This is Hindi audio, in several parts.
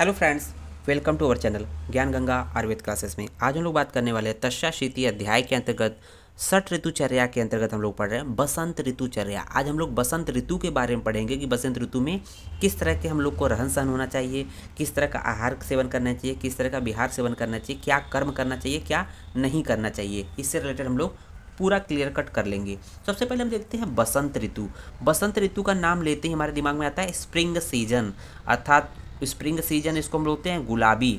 hello friends welcome to our channel Gyan Ganga Ayurveda classes में आज हम लोग बात करने वाले हैं तस्या शीति अध्याय के अंतर्गत सट ऋतुचर्या के अंतर्गत हम लोग पढ़ रहे हैं बसंत ऋतुचर्या आज हम लोग बसंत ऋतु के बारे में पढ़ेंगे कि बसंत ऋतु में किस तरह के हम लोग को रहन सहन होना चाहिए किस तरह का आहार सेवन करना चाहिए किस तरह का विहार सेवन करना चाहिए क्या कर्म करना चाहिए क्या नहीं करना चाहिए इससे रिलेटेड हम लोग पूरा क्लियर कट कर लेंगे सबसे पहले हम देखते हैं बसंत ऋतु बसंत ऋतु का नाम लेते ही हमारे दिमाग में आता है स्प्रिंग सीजन अर्थात स्प्रिंग सीजन इसको हम बोलते हैं गुलाबी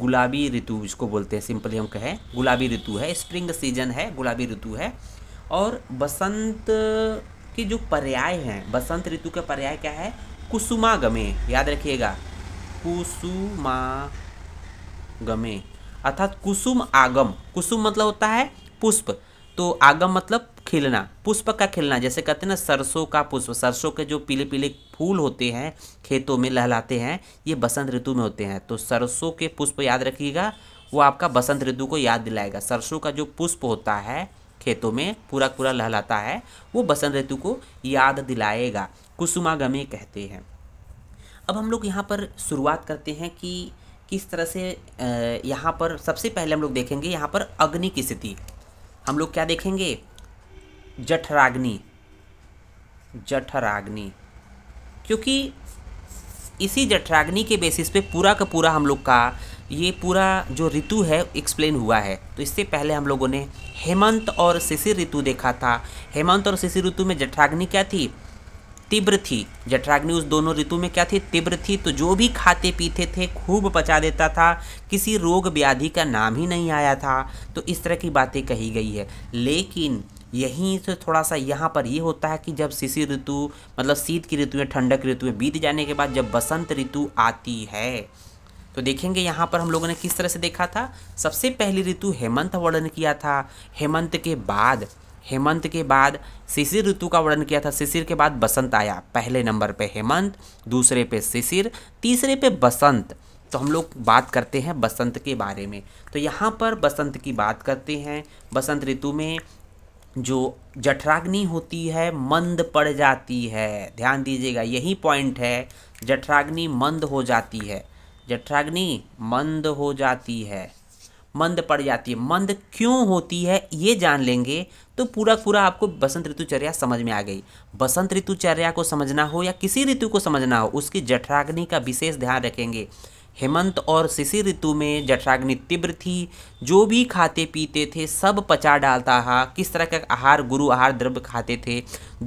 गुलाबी ऋतु इसको बोलते हैं सिंपली हम कहें गुलाबी ऋतु है स्प्रिंग सीजन है गुलाबी ऋतु है और बसंत के जो पर्याय हैं बसंत ऋतु के पर्याय क्या है कुसुमागमे याद रखिएगा कुसुमागमे अर्थात कुसुम आगम कुसुम मतलब होता है पुष्प तो आगम मतलब खिलना पुष्प का खिलना जैसे कहते हैं ना सरसों का पुष्प सरसों के जो पीले पीले फूल होते हैं खेतों में लहलाते हैं ये बसंत ऋतु में होते हैं तो सरसों के पुष्प याद रखिएगा वो आपका बसंत ऋतु को याद दिलाएगा सरसों का जो पुष्प होता है खेतों में पूरा पूरा लहलाता है वो बसंत ऋतु को याद दिलाएगा कुसुमागमे कहते हैं अब हम लोग यहाँ पर शुरुआत करते हैं कि किस तरह से यहाँ पर सबसे पहले हम लोग देखेंगे यहाँ पर अग्नि की स्थिति हम लोग क्या देखेंगे जठराग्नि जठराग्नि क्योंकि इसी जठराग्नि के बेसिस पे पूरा का पूरा हम लोग का ये पूरा जो ऋतु है एक्सप्लेन हुआ है तो इससे पहले हम लोगों ने हेमंत और शिशिर ऋतु देखा था हेमंत और शिशिर ऋतु में जठराग्नि क्या थी तीव्र थी जठराग्नि उस दोनों ऋतु में क्या थी तीव्र थी तो जो भी खाते पीते थे खूब पचा देता था किसी रोग व्याधि का नाम ही नहीं आया था तो इस तरह की बातें कही गई है लेकिन यहीं से थोड़ा सा यहाँ पर ये होता है कि जब शिशिर ऋतु मतलब शीत की ऋतु ऋतुएँ ठंडक ऋतुएँ बीत जाने के बाद जब बसंत ऋतु आती है तो देखेंगे यहाँ पर हम लोगों ने किस तरह से देखा था सबसे पहली ऋतु हेमंत वर्णन किया था हेमंत के बाद हेमंत के बाद शिशिर ऋतु का वर्णन किया था शिशिर के बाद बसंत आया पहले नंबर पे हेमंत दूसरे पे शिशिर तीसरे पे बसंत तो हम लोग बात करते हैं बसंत के बारे में तो यहाँ पर बसंत की बात करते हैं बसंत ऋतु में जो जठराग्नि होती है मंद पड़ जाती है ध्यान दीजिएगा यही पॉइंट है जठराग्नि मंद हो जाती है जठराग्नि मंद हो जाती है मंद पड़ जाती है मंद क्यों होती है ये जान लेंगे तो पूरा पूरा आपको बसंत ऋतुचर्या समझ में आ गई बसंत ऋतुचर्या को समझना हो या किसी ऋतु को समझना हो उसकी जठराग्नि का विशेष ध्यान रखेंगे हेमंत और शिशिर ऋतु में जठराग्नि तीव्र थी जो भी खाते पीते थे सब पचा डालता हा किस तरह का आहार गुरु आहार द्रव्य खाते थे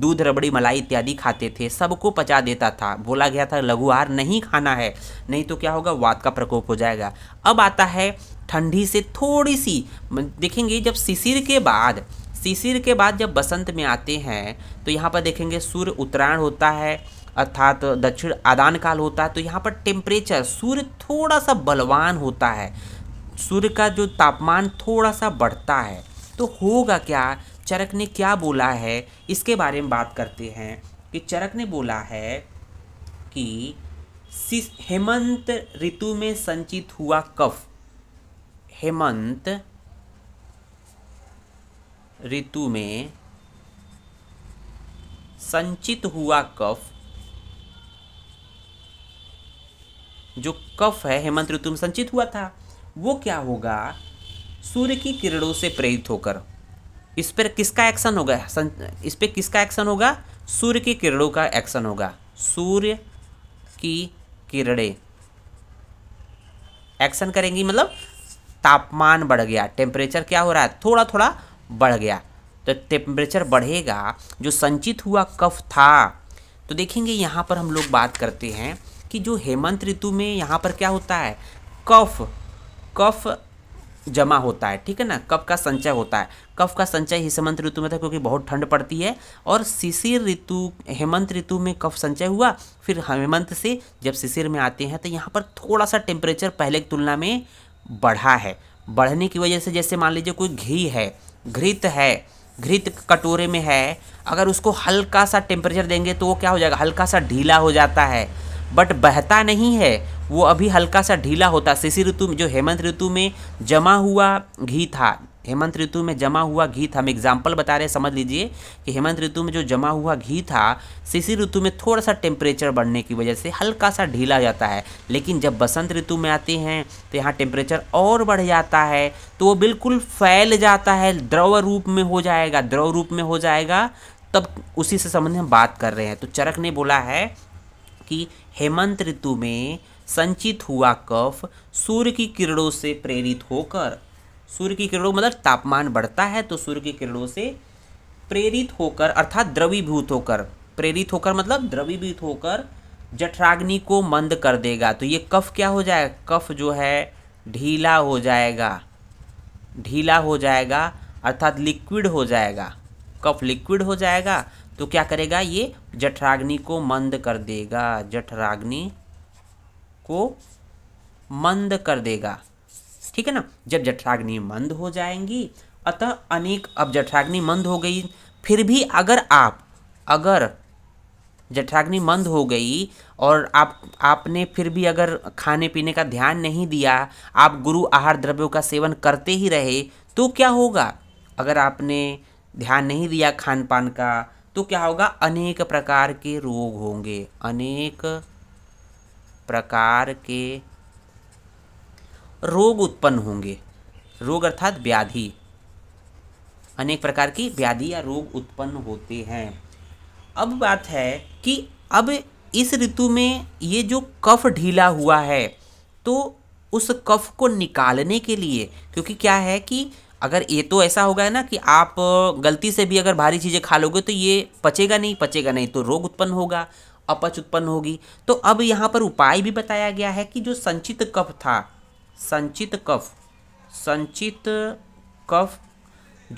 दूध रबड़ी मलाई इत्यादि खाते थे सबको पचा देता था बोला गया था लघु आहार नहीं खाना है नहीं तो क्या होगा वाद का प्रकोप हो जाएगा अब आता है ठंडी से थोड़ी सी देखेंगे जब शिशिर के बाद शिशिर के बाद जब बसंत में आते हैं तो यहाँ पर देखेंगे सूर्य उत्तरायण होता है अर्थात दक्षिण आदान काल होता है तो यहाँ पर टेम्परेचर सूर्य थोड़ा सा बलवान होता है सूर्य का जो तापमान थोड़ा सा बढ़ता है तो होगा क्या चरक ने क्या बोला है इसके बारे में बात करते हैं कि चरक ने बोला है कि हेमंत ऋतु में संचित हुआ कफ हेमंत ऋतु में संचित हुआ कफ जो कफ है हेमंत ऋतु में संचित हुआ था वो क्या होगा सूर्य की किरणों से प्रेरित होकर इस पर किसका एक्शन होगा इस पर किसका एक्शन होगा सूर्य की किरणों का एक्शन होगा सूर्य की किरणें एक्शन करेंगी मतलब तापमान बढ़ गया टेम्परेचर क्या हो रहा है थोड़ा थोड़ा बढ़ गया तो टेम्परेचर बढ़ेगा जो संचित हुआ कफ था तो देखेंगे यहाँ पर हम लोग बात करते हैं कि जो हेमंत ऋतु में यहाँ पर क्या होता है कफ कफ जमा होता है ठीक है ना कफ का संचय होता है कफ का संचय हेमंत ऋतु में था क्योंकि बहुत ठंड पड़ती है और शिशिर ऋतु हेमंत ऋतु में कफ संचय हुआ फिर हेमंत से जब शिशिर में आते हैं तो यहाँ पर थोड़ा सा टेम्परेचर पहले की तुलना में बढ़ा है बढ़ने की वजह से जैसे मान लीजिए कोई घी है घृत है घृत कटोरे में है अगर उसको हल्का सा टेम्परेचर देंगे तो वो क्या हो जाएगा हल्का सा ढीला हो जाता है बट बहता नहीं है वो अभी हल्का सा ढीला होता शिशिर ऋतु में जो हेमंत ऋतु में जमा हुआ घी था हेमंत ऋतु में जमा हुआ घी था हम एग्जाम्पल बता रहे हैं समझ लीजिए कि हेमंत ऋतु में जो जमा हुआ घी था शिशिर ऋतु में थोड़ा सा टेम्परेचर बढ़ने की वजह से हल्का सा ढीला जाता है लेकिन जब बसंत ऋतु में आते हैं तो यहाँ टेम्परेचर और बढ़ जाता है तो वो बिल्कुल फैल जाता है द्रव रूप में हो जाएगा द्रव रूप में हो जाएगा तब उसी से संबंध हम बात कर रहे हैं तो चरक ने बोला है कि हेमंत ऋतु में संचित हुआ कफ सूर्य की किरणों से प्रेरित होकर सूर्य की किरणों मतलब तापमान बढ़ता है तो सूर्य की किरणों से प्रेरित होकर अर्थात द्रवीभूत होकर प्रेरित होकर मतलब द्रवीभूत होकर जठराग्नि को मंद कर देगा तो ये कफ क्या हो जाएगा कफ जो है ढीला हो जाएगा ढीला हो जाएगा अर्थात लिक्विड हो जाएगा कफ लिक्विड हो जाएगा तो क्या करेगा ये जठराग्नि को मंद कर देगा जठराग्नि को मंद कर देगा ठीक है ना जब जठराग्नि मंद हो जाएंगी अतः अनेक अब जठराग्नि मंद हो गई फिर भी अगर आप अगर जठराग्नि मंद हो गई और आप आपने फिर भी अगर खाने पीने का ध्यान नहीं दिया आप गुरु आहार द्रव्यों का सेवन करते ही रहे तो क्या होगा अगर आपने ध्यान नहीं दिया खान पान का तो क्या होगा अनेक प्रकार के रोग होंगे अनेक प्रकार के रोग उत्पन्न होंगे रोग अर्थात व्याधि अनेक प्रकार की व्याधि या रोग उत्पन्न होते हैं अब बात है कि अब इस ऋतु में ये जो कफ ढीला हुआ है तो उस कफ को निकालने के लिए क्योंकि क्या है कि अगर ये तो ऐसा होगा ना कि आप गलती से भी अगर भारी चीज़ें खा लोगे तो ये पचेगा नहीं पचेगा नहीं तो रोग उत्पन्न होगा अपच उत्पन्न होगी तो अब यहाँ पर उपाय भी बताया गया है कि जो संचित कफ था संचित कफ संचित कफ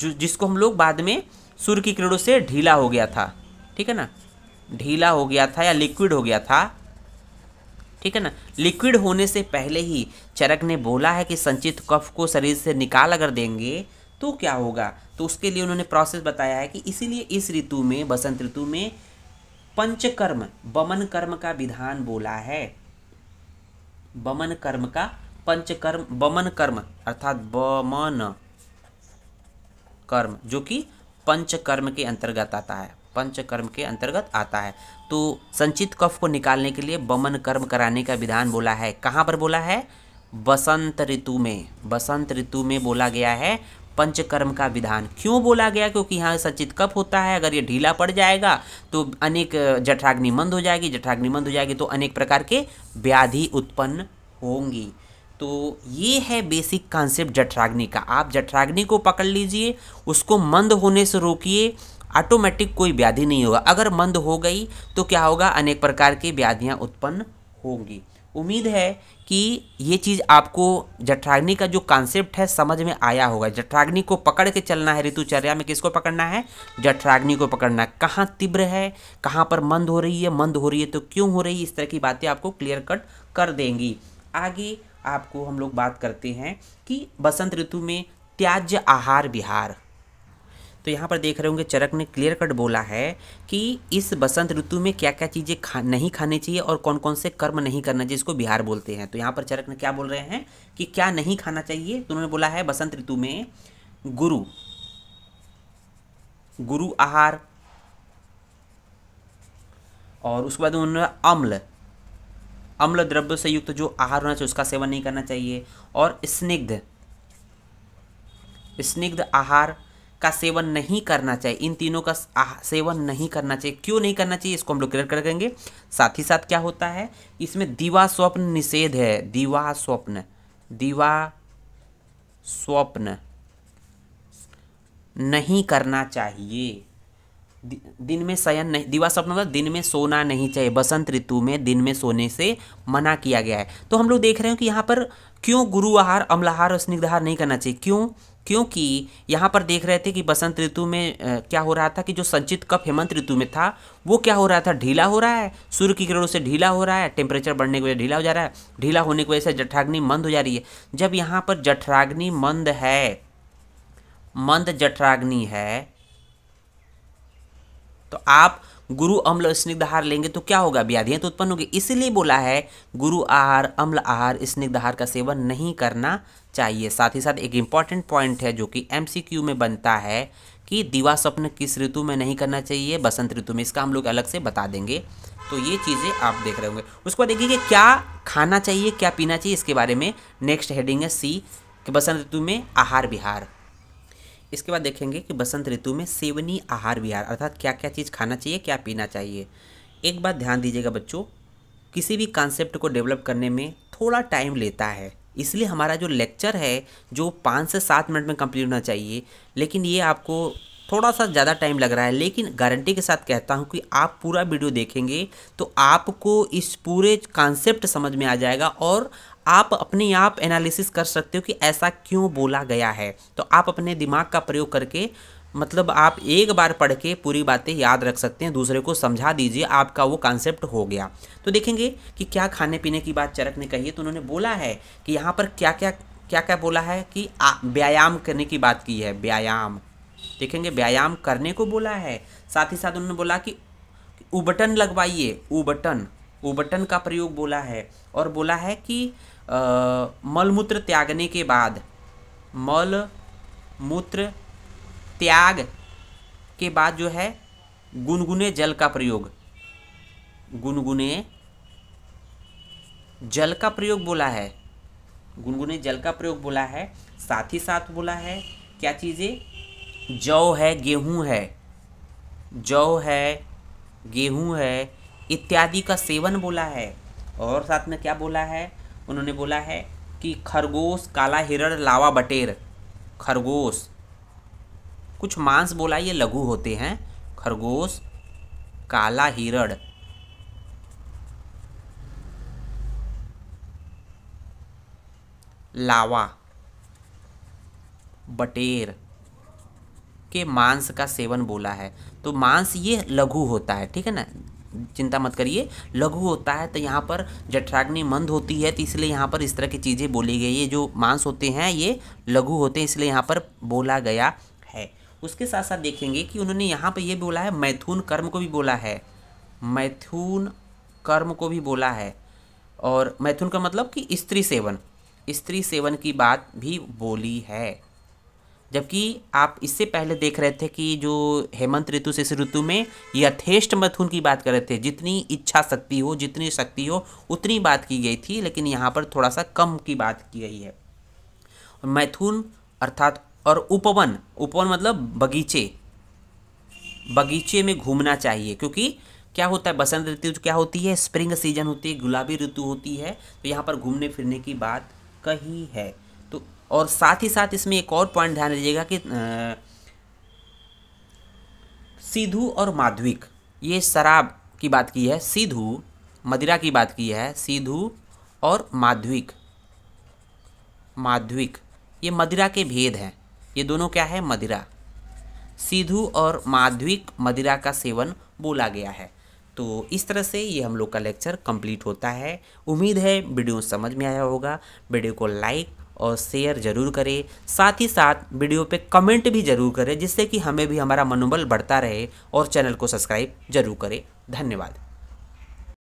जो जिसको हम लोग बाद में सूर्य की किरणों से ढीला हो गया था ठीक है ना ढीला हो गया था या लिक्विड हो गया था ठीक है ना लिक्विड होने से पहले ही चरक ने बोला है कि संचित कफ को शरीर से निकाल अगर देंगे तो क्या होगा तो उसके लिए उन्होंने प्रोसेस बताया है कि इसीलिए इस ऋतु में बसंत ऋतु में पंचकर्म बमन कर्म का विधान बोला है बमन कर्म का पंचकर्म बमन कर्म अर्थात बमन कर्म जो कि पंचकर्म के अंतर्गत आता है पंचकर्म के अंतर्गत आता है तो संचित कफ को निकालने के लिए बमन कर्म कराने का विधान बोला है कहाँ पर बोला है बसंत ऋतु में बसंत ऋतु में बोला गया है पंचकर्म का विधान क्यों बोला गया क्योंकि यहाँ संचित कप होता है अगर ये ढीला पड़ जाएगा तो अनेक जठाग्नि मंद हो जाएगी जठाग्नि मंद हो जाएगी तो अनेक प्रकार के व्याधि उत्पन्न होंगी तो ये है बेसिक कॉन्सेप्ट जठराग्नि का आप जठराग्नि को पकड़ लीजिए उसको मंद होने से रोकिए ऑटोमेटिक कोई व्याधि नहीं होगा अगर मंद हो गई तो क्या होगा अनेक प्रकार की व्याधियाँ उत्पन्न होंगी उम्मीद है कि ये चीज़ आपको जठराग्नि का जो कॉन्सेप्ट है समझ में आया होगा जठराग्नि को पकड़ के चलना है ऋतुचर्या में किसको पकड़ना है जठराग्नि को पकड़ना है कहाँ तीव्र है कहाँ पर मंद हो रही है मंद हो रही है तो क्यों हो रही है इस तरह की बातें आपको क्लियर कट कर देंगी आगे आपको हम लोग बात करते हैं कि बसंत ऋतु में त्याज्य आहार विहार तो यहाँ पर देख रहे होंगे चरक ने क्लियर कट बोला है कि इस बसंत ऋतु में क्या क्या चीज़ें खा नहीं खानी चाहिए और कौन कौन से कर्म नहीं करना चाहिए इसको बिहार बोलते हैं तो यहाँ पर चरक ने क्या बोल रहे हैं कि क्या नहीं खाना चाहिए तो उन्होंने बोला है बसंत ऋतु में गुरु गुरु आहार और उसके बाद उन्होंने अम्ल अम्ल द्रव्य से युक्त तो जो आहार होना चाहिए उसका सेवन नहीं करना चाहिए और स्निग्ध स्निग्ध आहार का सेवन नहीं करना चाहिए इन तीनों का सेवन नहीं करना चाहिए क्यों नहीं करना चाहिए इसको हम लोग क्लियर कर देंगे साथ ही साथ क्या होता है इसमें दीवा स्वप्न निषेध है दीवा स्वप्न दीवा स्वप्न नहीं करना चाहिए दिन में शयन नहीं दिवा स्वप्न मतलब दिन में सोना नहीं चाहिए बसंत ऋतु में दिन में सोने से मना किया गया है तो हम लोग देख रहे हैं कि यहाँ पर क्यों गुरु आहार अम्लाहार और स्निग्धहार नहीं करना चाहिए क्यों क्योंकि यहाँ पर देख रहे थे कि बसंत ऋतु में क्या हो रहा था कि जो संचित कप हेमंत ऋतु में था वो क्या हो रहा था ढीला हो रहा है सूर्य की किरणों से ढीला हो रहा है टेम्परेचर बढ़ने की वजह ढीला हो जा रहा है ढीला होने की वजह से जठराग्नि मंद हो जा रही है जब यहाँ पर जठराग्नि मंद है मंद जठराग्नि है तो आप गुरु अम्ल और स्निग्ध आहार लेंगे तो क्या होगा व्याधियाँ तो उत्पन्न होगी इसलिए बोला है गुरु आहार अम्ल आहार स्निग्ध आहार का सेवन नहीं करना चाहिए साथ ही साथ एक इम्पॉर्टेंट पॉइंट है जो कि एम में बनता है कि दिवा स्वप्न किस ऋतु में नहीं करना चाहिए बसंत ऋतु में इसका हम लोग अलग से बता देंगे तो ये चीज़ें आप देख रहे होंगे उसको देखिए कि क्या खाना चाहिए क्या पीना चाहिए इसके बारे में नेक्स्ट हेडिंग है सी कि बसंत ऋतु में आहार विहार इसके बाद देखेंगे कि बसंत ऋतु में सेवनी आहार विहार अर्थात क्या क्या चीज़ खाना चाहिए क्या पीना चाहिए एक बात ध्यान दीजिएगा बच्चों किसी भी कॉन्सेप्ट को डेवलप करने में थोड़ा टाइम लेता है इसलिए हमारा जो लेक्चर है जो पाँच से सात मिनट में कंप्लीट होना चाहिए लेकिन ये आपको थोड़ा सा ज़्यादा टाइम लग रहा है लेकिन गारंटी के साथ कहता हूँ कि आप पूरा वीडियो देखेंगे तो आपको इस पूरे कॉन्सेप्ट समझ में आ जाएगा और आप अपने आप एनालिसिस कर सकते हो कि ऐसा क्यों बोला गया है तो आप अपने दिमाग का प्रयोग करके मतलब आप एक बार पढ़ के पूरी बातें याद रख सकते हैं दूसरे को समझा दीजिए आपका वो कॉन्सेप्ट हो गया तो देखेंगे कि क्या खाने पीने की बात चरक ने कही है तो उन्होंने बोला है कि यहाँ पर क्या क्या क्या क्या बोला है कि व्यायाम करने की बात की है व्यायाम देखेंगे व्यायाम करने को बोला है साथ ही साथ उन्होंने बोला कि उबटन लगवाइए उबटन बटन का प्रयोग बोला है और बोला है कि मलमूत्र त्यागने के बाद मल मूत्र त्याग के बाद जो है गुनगुने जल का प्रयोग गुनगुने जल का प्रयोग बोला है गुनगुने जल का प्रयोग बोला है साथ ही साथ बोला है क्या चीज़ें जौ है गेहूं है जौ है गेहूं है इत्यादि का सेवन बोला है और साथ में क्या बोला है उन्होंने बोला है कि खरगोश काला हिरण लावा बटेर खरगोश कुछ मांस बोला ये लघु होते हैं खरगोश काला हिरण लावा बटेर के मांस का सेवन बोला है तो मांस ये लघु होता है ठीक है ना चिंता मत करिए लघु होता है तो यहाँ पर जठराग्नि मंद होती है तो इसलिए यहाँ पर इस तरह की चीज़ें बोली गई है जो मांस होते हैं ये लघु होते हैं इसलिए यहाँ पर बोला गया है उसके साथ साथ देखेंगे कि उन्होंने यहाँ पर ये बोला है मैथुन कर्म को भी बोला है मैथुन कर्म को भी बोला है और मैथुन का मतलब कि स्त्री सेवन स्त्री सेवन की बात भी बोली है जबकि आप इससे पहले देख रहे थे कि जो हेमंत ऋतु से इस ऋतु में यथेष्ट मथुन की बात कर रहे थे जितनी इच्छा शक्ति हो जितनी शक्ति हो उतनी बात की गई थी लेकिन यहाँ पर थोड़ा सा कम की बात की गई है मैथुन अर्थात और उपवन उपवन मतलब बगीचे बगीचे में घूमना चाहिए क्योंकि क्या होता है बसंत ऋतु क्या होती है स्प्रिंग सीजन होती है गुलाबी ऋतु होती है तो यहाँ पर घूमने फिरने की बात कही है और साथ ही साथ इसमें एक और पॉइंट ध्यान दीजिएगा कि सिद्धू और माधविक ये शराब की बात की है सिधु मदिरा की बात की है सिद्धू और माधविक माधविक ये मदिरा के भेद हैं ये दोनों क्या है मदिरा सिद्धू और माधविक मदिरा का सेवन बोला गया है तो इस तरह से ये हम लोग का लेक्चर कंप्लीट होता है उम्मीद है वीडियो समझ में आया होगा वीडियो को लाइक और शेयर ज़रूर करें साथ ही साथ वीडियो पे कमेंट भी ज़रूर करें जिससे कि हमें भी हमारा मनोबल बढ़ता रहे और चैनल को सब्सक्राइब जरूर करें धन्यवाद